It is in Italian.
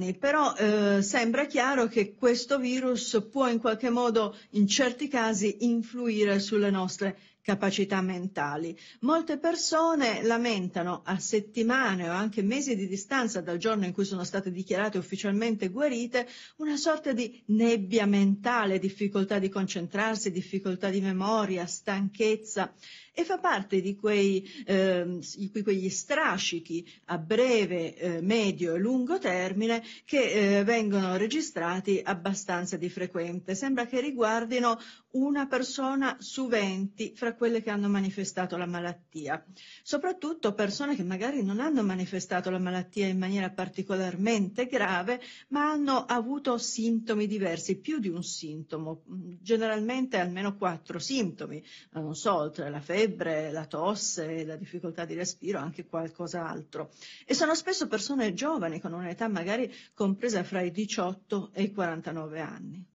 anni, però eh, sembra chiaro che questo virus può in qualche modo in certi casi influire sulle nostre capacità mentali. Molte persone lamentano a settimane o anche mesi di distanza dal giorno in cui sono state dichiarate ufficialmente guarite una sorta di nebbia mentale, difficoltà di concentrarsi, difficoltà di memoria, stanchezza e fa parte di, quei, eh, di quegli strascichi a breve, eh, medio e lungo termine che eh, vengono registrati abbastanza di frequente. Sembra che riguardino una persona su venti fra quelle che hanno manifestato la malattia, soprattutto persone che magari non hanno manifestato la malattia in maniera particolarmente grave, ma hanno avuto sintomi diversi, più di un sintomo, mm, generalmente almeno quattro sintomi, eh, non so, oltre alla febbre, la tosse, la difficoltà di respiro, anche qualcos'altro. E sono spesso persone giovani con un'età magari compresa fra i 18 e i 49 anni.